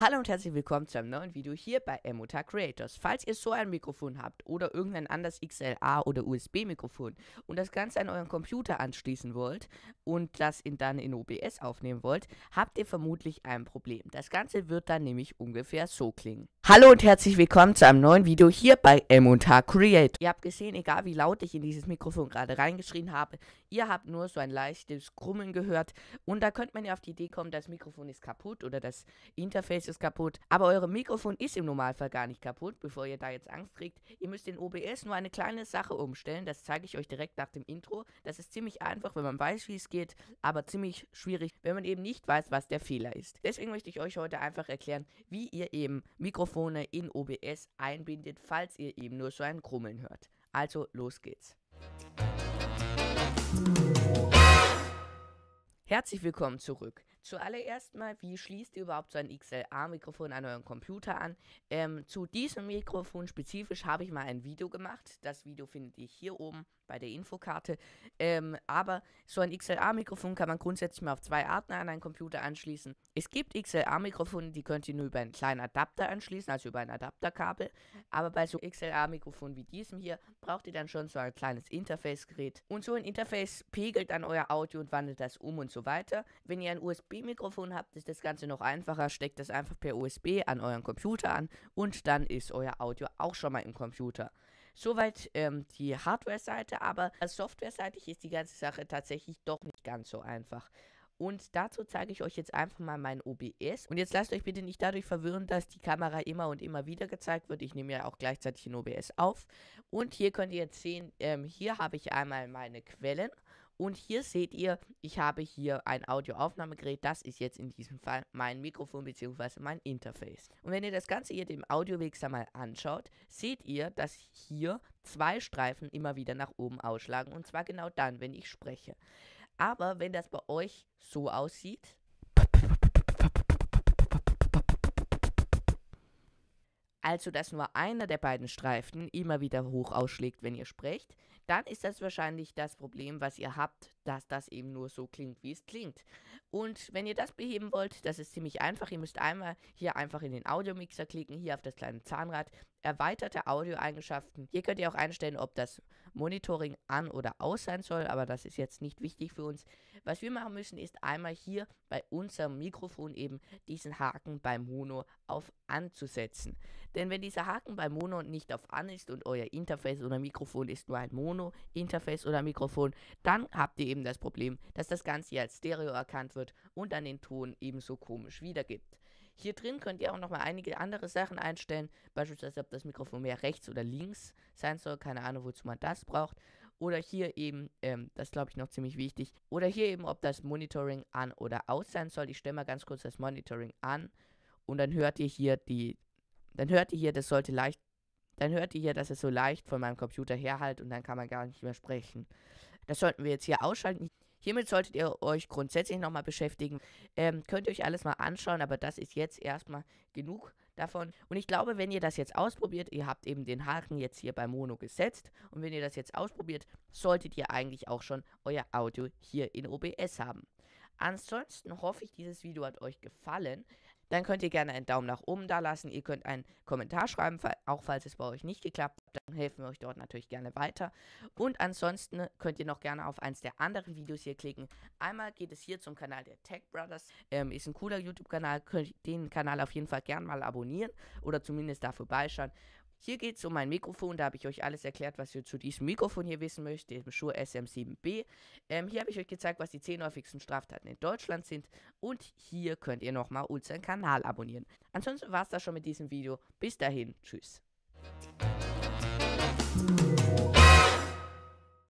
Hallo und herzlich willkommen zu einem neuen Video hier bei Emota Creators. Falls ihr so ein Mikrofon habt oder irgendein anderes XLA oder USB Mikrofon und das Ganze an euren Computer anschließen wollt und das in, dann in OBS aufnehmen wollt, habt ihr vermutlich ein Problem. Das Ganze wird dann nämlich ungefähr so klingen. Hallo und herzlich willkommen zu einem neuen Video hier bei M&H Create. Ihr habt gesehen, egal wie laut ich in dieses Mikrofon gerade reingeschrien habe, ihr habt nur so ein leichtes Krummeln gehört und da könnte man ja auf die Idee kommen, das Mikrofon ist kaputt oder das Interface ist kaputt, aber eure Mikrofon ist im Normalfall gar nicht kaputt, bevor ihr da jetzt Angst kriegt. Ihr müsst in OBS nur eine kleine Sache umstellen, das zeige ich euch direkt nach dem Intro. Das ist ziemlich einfach, wenn man weiß, wie es geht geht, aber ziemlich schwierig, wenn man eben nicht weiß, was der Fehler ist. Deswegen möchte ich euch heute einfach erklären, wie ihr eben Mikrofone in OBS einbindet, falls ihr eben nur so ein Krummeln hört. Also los geht's. Herzlich willkommen zurück. Zuallererst mal, wie schließt ihr überhaupt so ein XLR-Mikrofon an euren Computer an? Ähm, zu diesem Mikrofon spezifisch habe ich mal ein Video gemacht. Das Video findet ihr hier oben bei der Infokarte. Ähm, aber so ein XLR-Mikrofon kann man grundsätzlich mal auf zwei Arten an einen Computer anschließen. Es gibt XLR-Mikrofone, die könnt ihr nur über einen kleinen Adapter anschließen, also über ein Adapterkabel. Aber bei so XLR-Mikrofonen wie diesem hier braucht ihr dann schon so ein kleines Interface-Gerät. Und so ein Interface pegelt dann euer Audio und wandelt das um und so weiter. Wenn ihr ein USB USB-Mikrofon habt, ist das Ganze noch einfacher. Steckt das einfach per USB an euren Computer an und dann ist euer Audio auch schon mal im Computer. Soweit ähm, die Hardware-Seite, aber Software-seitig ist die ganze Sache tatsächlich doch nicht ganz so einfach. Und dazu zeige ich euch jetzt einfach mal mein OBS. Und jetzt lasst euch bitte nicht dadurch verwirren, dass die Kamera immer und immer wieder gezeigt wird. Ich nehme ja auch gleichzeitig in OBS auf. Und hier könnt ihr jetzt sehen, ähm, hier habe ich einmal meine Quellen. Und hier seht ihr, ich habe hier ein Audioaufnahmegerät. Das ist jetzt in diesem Fall mein Mikrofon bzw. mein Interface. Und wenn ihr das Ganze hier dem Audiowegser mal anschaut, seht ihr, dass hier zwei Streifen immer wieder nach oben ausschlagen. Und zwar genau dann, wenn ich spreche. Aber wenn das bei euch so aussieht, also dass nur einer der beiden Streifen immer wieder hoch ausschlägt, wenn ihr sprecht, dann ist das wahrscheinlich das Problem, was ihr habt, dass das eben nur so klingt, wie es klingt. Und wenn ihr das beheben wollt, das ist ziemlich einfach. Ihr müsst einmal hier einfach in den Audiomixer klicken, hier auf das kleine Zahnrad, erweiterte Audioeigenschaften. Hier könnt ihr auch einstellen, ob das Monitoring an oder aus sein soll, aber das ist jetzt nicht wichtig für uns. Was wir machen müssen, ist einmal hier bei unserem Mikrofon eben diesen Haken bei Mono auf an zu setzen. Denn wenn dieser Haken bei Mono nicht auf an ist und euer Interface oder Mikrofon ist nur ein Mono-Interface oder Mikrofon, dann habt ihr eben eben das Problem, dass das Ganze hier als Stereo erkannt wird und dann den Ton ebenso komisch wiedergibt. Hier drin könnt ihr auch nochmal einige andere Sachen einstellen, beispielsweise ob das Mikrofon mehr rechts oder links sein soll, keine Ahnung, wozu man das braucht. Oder hier eben, ähm, das glaube ich noch ziemlich wichtig, oder hier eben, ob das Monitoring an oder aus sein soll. Ich stelle mal ganz kurz das Monitoring an und dann hört ihr hier die, dann hört ihr hier, das sollte leicht, dann hört ihr hier, dass es so leicht von meinem Computer herhalt und dann kann man gar nicht mehr sprechen. Das sollten wir jetzt hier ausschalten. Hiermit solltet ihr euch grundsätzlich nochmal beschäftigen. Ähm, könnt ihr euch alles mal anschauen, aber das ist jetzt erstmal genug davon. Und ich glaube, wenn ihr das jetzt ausprobiert, ihr habt eben den Haken jetzt hier bei Mono gesetzt. Und wenn ihr das jetzt ausprobiert, solltet ihr eigentlich auch schon euer Audio hier in OBS haben. Ansonsten hoffe ich, dieses Video hat euch gefallen dann könnt ihr gerne einen Daumen nach oben da lassen. Ihr könnt einen Kommentar schreiben, auch falls es bei euch nicht geklappt hat. Dann helfen wir euch dort natürlich gerne weiter. Und ansonsten könnt ihr noch gerne auf eins der anderen Videos hier klicken. Einmal geht es hier zum Kanal der Tech Brothers. Ähm, ist ein cooler YouTube-Kanal. Könnt ihr den Kanal auf jeden Fall gerne mal abonnieren oder zumindest da vorbeischauen. Hier geht es um mein Mikrofon, da habe ich euch alles erklärt, was ihr zu diesem Mikrofon hier wissen möchtet, dem Shure SM7B. Ähm, hier habe ich euch gezeigt, was die 10 häufigsten Straftaten in Deutschland sind und hier könnt ihr nochmal unseren Kanal abonnieren. Ansonsten war es das schon mit diesem Video. Bis dahin, tschüss.